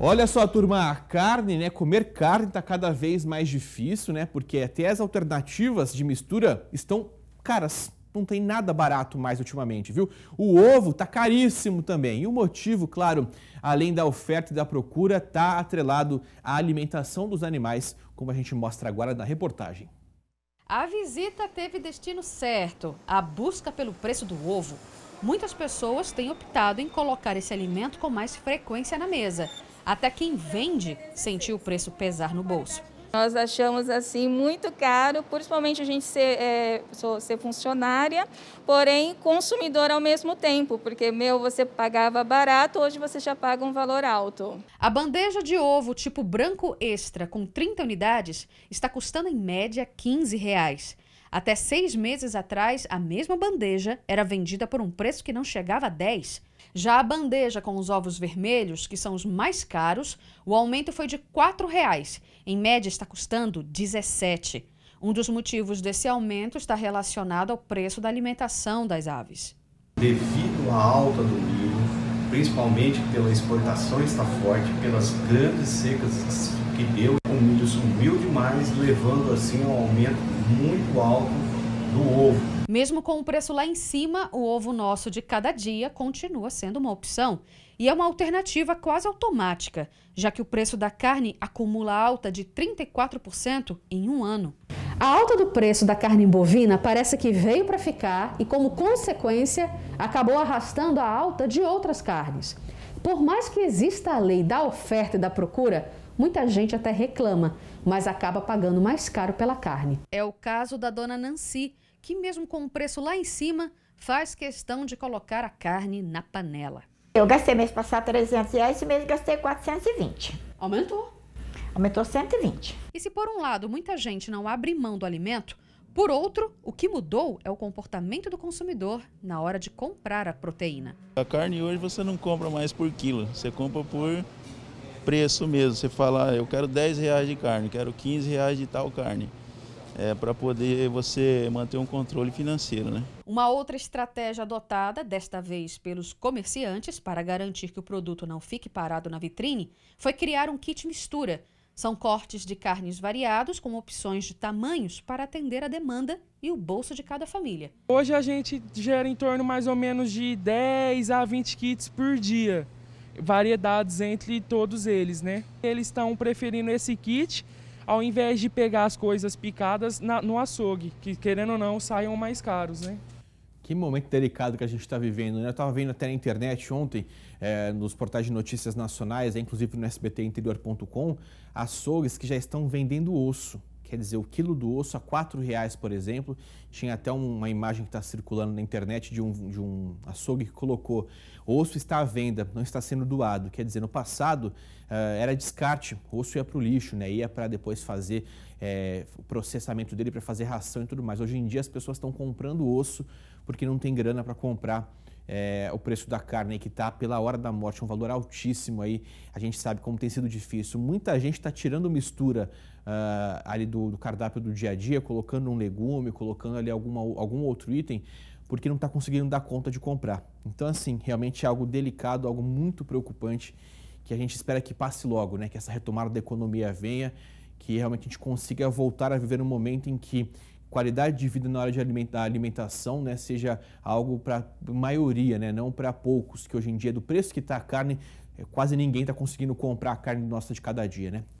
Olha só, turma, a carne, né? Comer carne está cada vez mais difícil, né? Porque até as alternativas de mistura estão caras. Não tem nada barato mais ultimamente, viu? O ovo tá caríssimo também. E o motivo, claro, além da oferta e da procura, tá atrelado à alimentação dos animais, como a gente mostra agora na reportagem. A visita teve destino certo, a busca pelo preço do ovo. Muitas pessoas têm optado em colocar esse alimento com mais frequência na mesa. Até quem vende sentiu o preço pesar no bolso. Nós achamos assim muito caro, principalmente a gente ser, é, ser funcionária, porém consumidor ao mesmo tempo, porque meu você pagava barato, hoje você já paga um valor alto. A bandeja de ovo tipo branco extra com 30 unidades está custando em média 15 reais. Até seis meses atrás, a mesma bandeja era vendida por um preço que não chegava a 10. Já a bandeja com os ovos vermelhos, que são os mais caros, o aumento foi de R$ 4,00. Em média, está custando R$ 17. Um dos motivos desse aumento está relacionado ao preço da alimentação das aves. Devido à alta do milho, principalmente pela exportação está forte, pelas grandes secas que deu, o milho subiu demais, levando assim a um aumento muito alto do ovo. Mesmo com o preço lá em cima, o ovo nosso de cada dia continua sendo uma opção. E é uma alternativa quase automática, já que o preço da carne acumula alta de 34% em um ano. A alta do preço da carne bovina parece que veio para ficar e, como consequência, acabou arrastando a alta de outras carnes. Por mais que exista a lei da oferta e da procura, muita gente até reclama, mas acaba pagando mais caro pela carne. É o caso da dona Nancy, que, mesmo com o preço lá em cima, faz questão de colocar a carne na panela. Eu gastei mês passado 300 reais, esse mês gastei 420. Aumentou aumentou 120. E se por um lado muita gente não abre mão do alimento, por outro, o que mudou é o comportamento do consumidor na hora de comprar a proteína. A carne hoje você não compra mais por quilo, você compra por preço mesmo. Você fala, ah, eu quero 10 reais de carne, quero 15 reais de tal carne. É, para poder você manter um controle financeiro. Né? Uma outra estratégia adotada, desta vez pelos comerciantes, para garantir que o produto não fique parado na vitrine, foi criar um kit mistura são cortes de carnes variados, com opções de tamanhos para atender a demanda e o bolso de cada família. Hoje a gente gera em torno mais ou menos de 10 a 20 kits por dia, variedades entre todos eles, né? Eles estão preferindo esse kit ao invés de pegar as coisas picadas na, no açougue, que querendo ou não saiam mais caros, né? Que momento delicado que a gente está vivendo. Né? Eu estava vendo até na internet ontem, é, nos portais de notícias nacionais, inclusive no sbtinterior.com, açougues que já estão vendendo osso. Quer dizer, o quilo do osso a R$ reais, por exemplo. Tinha até uma imagem que está circulando na internet de um, de um açougue que colocou: osso está à venda, não está sendo doado. Quer dizer, no passado é, era descarte, osso ia para o lixo, né? ia para depois fazer é, o processamento dele para fazer ração e tudo mais. Hoje em dia as pessoas estão comprando osso porque não tem grana para comprar é, o preço da carne que está pela hora da morte, um valor altíssimo aí. A gente sabe como tem sido difícil. Muita gente está tirando mistura uh, ali do, do, cardápio do dia a dia, colocando um legume, colocando ali alguma, algum outro item, porque não está conseguindo dar conta de comprar. Então, assim, realmente é algo delicado, algo muito preocupante, que a gente espera que passe logo, né? Que essa retomada da economia venha, que realmente a gente consiga voltar a viver um momento em que qualidade de vida na hora de alimentar, alimentação né, seja algo para maioria, né, não para poucos, que hoje em dia, do preço que está a carne, é, quase ninguém está conseguindo comprar a carne nossa de cada dia. Né?